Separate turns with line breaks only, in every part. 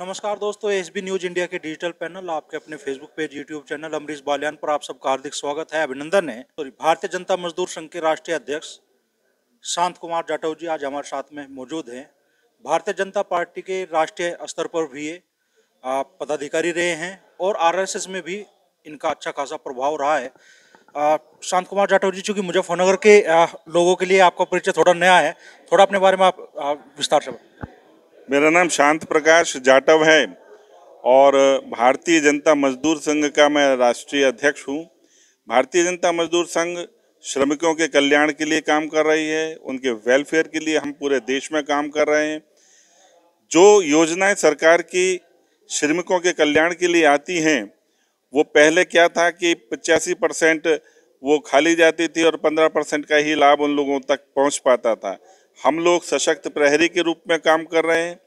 नमस्कार दोस्तों S B News India के डिजिटल पैनल आपके अपने Facebook page YouTube channel Amrish Baliyan पर आप सबका हार्दिक स्वागत है अभिनंदन है तो भारतीय जनता मजदूर संघ के राष्ट्रीय अध्यक्ष शांत कुमार जाटव जी आज हमारे साथ में मौजूद हैं भारतीय जनता पार्टी के राष्ट्रीय स्तर पर भी पदाधिकारी रहे हैं और आर में भी इनका अच्छा खासा प्रभाव रहा है शांत कुमार जाटव जी चूँकि मुजफ्फरनगर के लोगों के लिए आपका परिचय थोड़ा नया है थोड़ा अपने बारे में आप विस्तार से
मेरा नाम शांत प्रकाश जाटव है और भारतीय जनता मजदूर संघ का मैं राष्ट्रीय अध्यक्ष हूँ भारतीय जनता मजदूर संघ श्रमिकों के कल्याण के लिए काम कर रही है उनके वेलफेयर के लिए हम पूरे देश में काम कर रहे हैं जो योजनाएं सरकार की श्रमिकों के कल्याण के लिए आती हैं वो पहले क्या था कि पचासी परसेंट वो खाली जाती थी और पंद्रह परसेंट का ही लाभ उन लोगों तक पहुंच पाता था हम लोग सशक्त प्रहरी के रूप में काम कर रहे हैं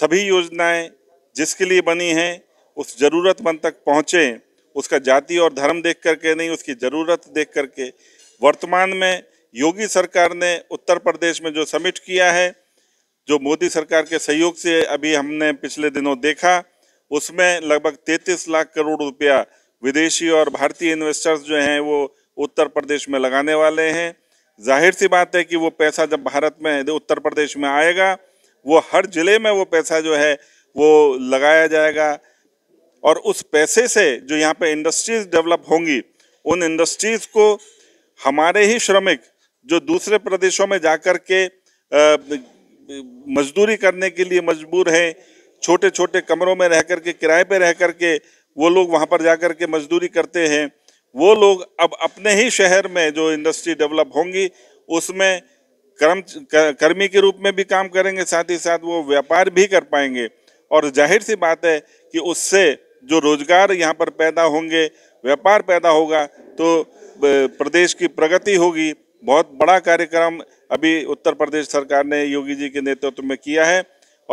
सभी योजनाएं जिसके लिए बनी हैं उस ज़रूरतमंद तक पहुँचें उसका जाति और धर्म देख करके नहीं उसकी ज़रूरत देख करके वर्तमान में योगी सरकार ने उत्तर प्रदेश में जो समिट किया है जो मोदी सरकार के सहयोग से अभी हमने पिछले दिनों देखा उसमें लगभग 33 लाख करोड़ रुपया विदेशी और भारतीय इन्वेस्टर्स जो हैं वो उत्तर प्रदेश में लगाने वाले हैं जाहिर सी बात है कि वो पैसा जब भारत में उत्तर प्रदेश में आएगा वो हर ज़िले में वो पैसा जो है वो लगाया जाएगा और उस पैसे से जो यहाँ पे इंडस्ट्रीज़ डेवलप होंगी उन इंडस्ट्रीज़ को हमारे ही श्रमिक जो दूसरे प्रदेशों में जाकर के मजदूरी करने के लिए मजबूर हैं छोटे छोटे कमरों में रह करके किराए पे रह करके वो लोग वहाँ पर जाकर के मजदूरी करते हैं वो लोग अब अपने ही शहर में जो इंडस्ट्री डेवलप होंगी उसमें कर्म कर्मी के रूप में भी काम करेंगे साथ ही साथ वो व्यापार भी कर पाएंगे और जाहिर सी बात है कि उससे जो रोजगार यहाँ पर पैदा होंगे व्यापार पैदा होगा तो प्रदेश की प्रगति होगी बहुत बड़ा कार्यक्रम अभी उत्तर प्रदेश सरकार ने योगी जी के नेतृत्व में किया है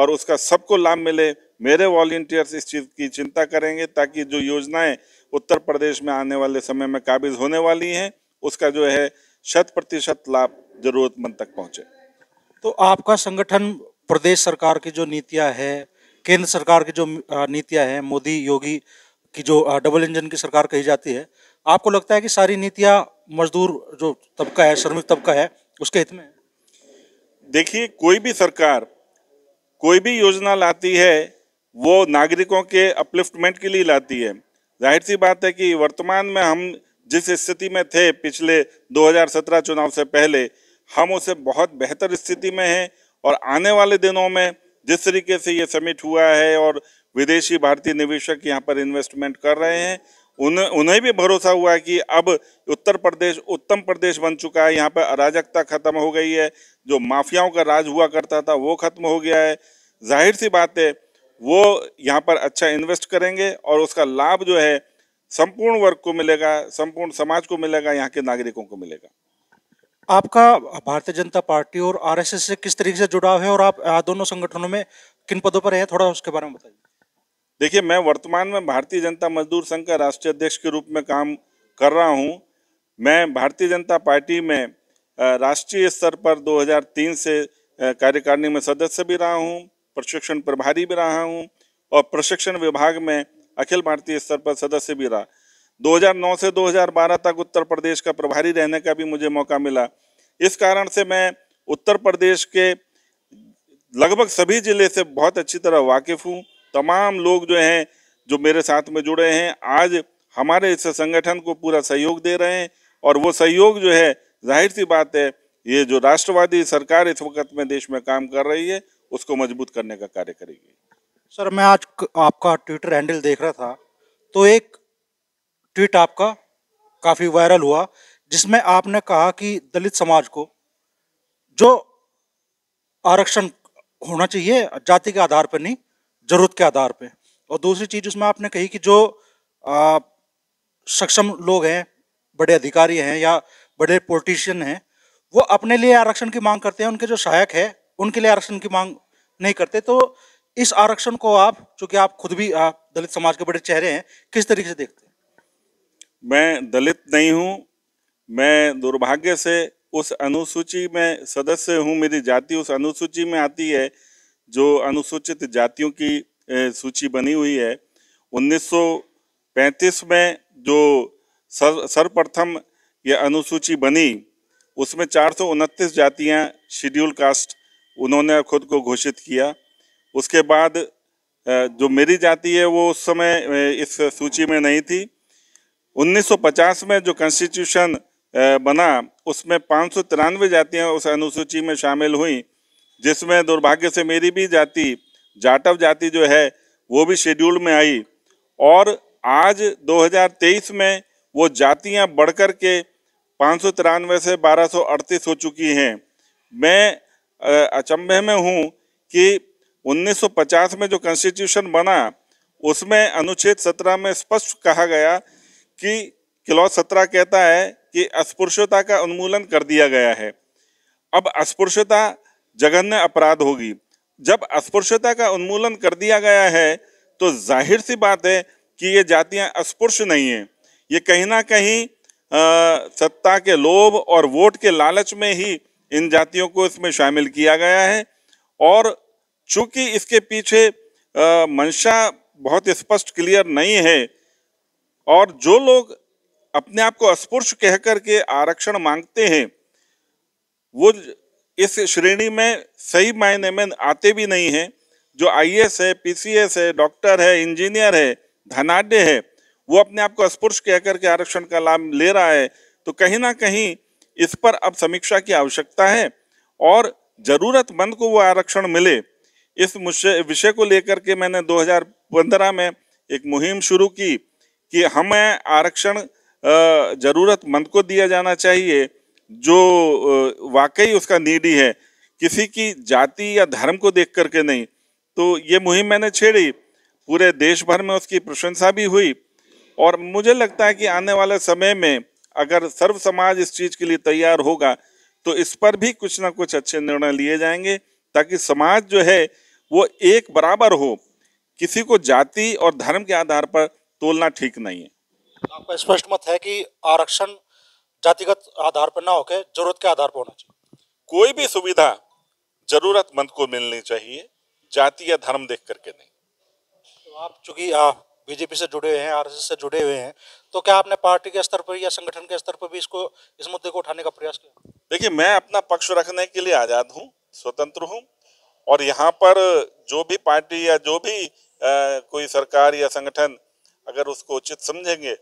और उसका सबको लाभ मिले मेरे वॉल्टियर्स इस चीज़ की चिंता करेंगे ताकि जो योजनाएं उत्तर प्रदेश में आने वाले समय में काबिज होने वाली हैं उसका जो है शत प्रतिशत लाभ जरूरतमंद तक पहुंचे
तो आपका संगठन प्रदेश सरकार की जो नीतियां है केंद्र सरकार की जो नीतियां हैं मोदी योगी की जो डबल इंजन की सरकार कही जाती है आपको लगता है कि सारी नीतियाँ मजदूर जो तबका है श्रमिक तबका है उसके हित में देखिए कोई भी सरकार कोई भी योजना लाती है
वो नागरिकों के अपलिफ्टमेंट के लिए लाती है जाहिर सी बात है कि वर्तमान में हम जिस स्थिति में थे पिछले 2017 चुनाव से पहले हम उसे बहुत बेहतर स्थिति में हैं और आने वाले दिनों में जिस तरीके से ये समिट हुआ है और विदेशी भारतीय निवेशक यहाँ पर इन्वेस्टमेंट कर रहे हैं उन उन्हें भी भरोसा हुआ कि अब उत्तर प्रदेश उत्तम प्रदेश बन चुका है यहाँ पर अराजकता खत्म हो गई है जो माफियाओं का राज हुआ करता था वो खत्म हो गया है जाहिर सी बात है वो यहाँ पर अच्छा इन्वेस्ट करेंगे और उसका लाभ जो है संपूर्ण वर्ग को मिलेगा संपूर्ण समाज को मिलेगा यहाँ के नागरिकों को मिलेगा
आपका भारतीय जनता पार्टी और आरएसएस से किस तरीके से जुड़ाव है और आप दोनों संगठनों में किन पदों पर है थोड़ा उसके बारे में बताइए
देखिए मैं वर्तमान में भारतीय जनता मजदूर संघ का राष्ट्रीय अध्यक्ष के रूप में काम कर रहा हूं मैं भारतीय जनता पार्टी में राष्ट्रीय स्तर पर 2003 से कार्यकारिणी में सदस्य भी रहा हूं प्रशिक्षण प्रभारी भी रहा हूँ और प्रशिक्षण विभाग में अखिल भारतीय स्तर पर सदस्य भी रहा 2009 से 2012 तक उत्तर प्रदेश का प्रभारी रहने का भी मुझे मौका मिला इस कारण से मैं उत्तर प्रदेश के लगभग सभी ज़िले से बहुत अच्छी तरह वाकिफ़ हूँ तमाम लोग जो हैं जो मेरे साथ में जुड़े हैं आज हमारे इस संगठन को पूरा सहयोग दे रहे हैं और वो सहयोग जो है जाहिर सी बात है ये जो राष्ट्रवादी सरकार इस वक्त में देश में काम कर रही है उसको मजबूत करने का कार्य करेगी
सर मैं आज आपका ट्विटर हैंडल देख रहा था तो एक ट्वीट आपका काफ़ी वायरल हुआ जिसमें आपने कहा कि दलित समाज को जो आरक्षण होना चाहिए जाति के आधार पर नहीं जरूरत के आधार पर और दूसरी चीज़ उसमें आपने कही कि जो आ, सक्षम लोग हैं बड़े अधिकारी हैं या बड़े पोलिटिशियन हैं वो अपने लिए आरक्षण की मांग करते हैं उनके जो सहायक है उनके लिए आरक्षण की मांग नहीं करते तो इस आरक्षण को आप चूंकि आप खुद भी आप दलित समाज के बड़े चेहरे हैं किस तरीके से देखते हैं
मैं दलित नहीं हूँ मैं दुर्भाग्य से उस अनुसूची में सदस्य हूँ मेरी जाति उस अनुसूची में आती है जो अनुसूचित जातियों की सूची बनी हुई है 1935 में जो सर सर्वप्रथम यह अनुसूची बनी उसमें चार जातियां शेड्यूल कास्ट उन्होंने खुद को घोषित किया उसके बाद जो मेरी जाति है वो उस समय इस सूची में नहीं थी 1950 में जो कॉन्स्टिट्यूशन बना उसमें पाँच सौ तिरानवे जातियाँ उस अनुसूची में शामिल हुई जिसमें दुर्भाग्य से मेरी भी जाति जाटव जाति जो है वो भी शेड्यूल में आई और आज 2023 में वो जातियाँ बढ़कर के पाँच सौ तिरानवे से बारह हो चुकी हैं मैं अचंभे में हूँ कि 1950 में जो कॉन्स्टिट्यूशन बना उसमें अनुच्छेद 17 में स्पष्ट कहा गया कि क्लॉज 17 कहता है कि अस्पृश्यता का उन्मूलन कर दिया गया है अब अस्पृश्यता जघन्य अपराध होगी जब अस्पृश्यता का उन्मूलन कर दिया गया है तो जाहिर सी बात है कि ये जातियां अस्पृश्य नहीं हैं ये कहीं ना कहीं आ, सत्ता के लोभ और वोट के लालच में ही इन जातियों को इसमें शामिल किया गया है और चूंकि इसके पीछे मंशा बहुत स्पष्ट क्लियर नहीं है और जो लोग अपने आप को अस्पृश्य कहकर के आरक्षण मांगते हैं वो इस श्रेणी में सही मायने में आते भी नहीं हैं जो आईएएस है पीसीएस है डॉक्टर है इंजीनियर है धनाढ़ है वो अपने आप को कह कहकर के आरक्षण का लाभ ले रहा है तो कहीं ना कहीं इस पर अब समीक्षा की आवश्यकता है और जरूरतमंद को वो आरक्षण मिले इस विषय को लेकर के मैंने 2015 में एक मुहिम शुरू की कि हमें आरक्षण जरूरतमंद को दिया जाना चाहिए जो वाकई उसका नीडी है किसी की जाति या धर्म को देख करके नहीं तो ये मुहिम मैंने छेड़ी पूरे देश भर में उसकी प्रशंसा भी हुई और मुझे लगता है कि आने वाले समय में अगर सर्व समाज इस चीज के लिए तैयार होगा तो इस पर भी कुछ ना कुछ अच्छे निर्णय लिए जाएंगे ताकि समाज जो है वो एक बराबर हो किसी को जाति और धर्म के आधार पर तोलना ठीक नहीं है
आपका स्पष्ट मत है कि आरक्षण जातिगत आधार पर ना होकर जरूरत के आधार पर होना चाहिए कोई भी सुविधा जरूरतमंद को मिलनी चाहिए जाति या धर्म देख करके नहीं तो आप चूंकि बीजेपी से जुड़े हुए हैं आरएसएस से जुड़े हुए हैं तो क्या आपने पार्टी के स्तर पर या संगठन के स्तर पर भी इसको इस मुद्दे को उठाने का प्रयास किया देखिए मैं अपना पक्ष रखने
के लिए आज़ाद हूँ स्वतंत्र हूँ और यहाँ पर जो भी पार्टी या जो भी आ, कोई सरकार या संगठन अगर उसको उचित समझेंगे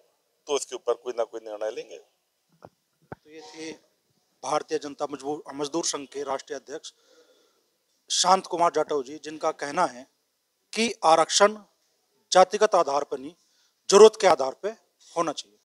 तो उसके ऊपर कोई
ना कोई निर्णय लेंगे तो ये थे भारतीय जनता मजबूर मजदूर संघ के राष्ट्रीय अध्यक्ष शांत कुमार जाटव जी जिनका कहना है कि आरक्षण जातिगत आधार पर नहीं जरूरत के आधार पर होना चाहिए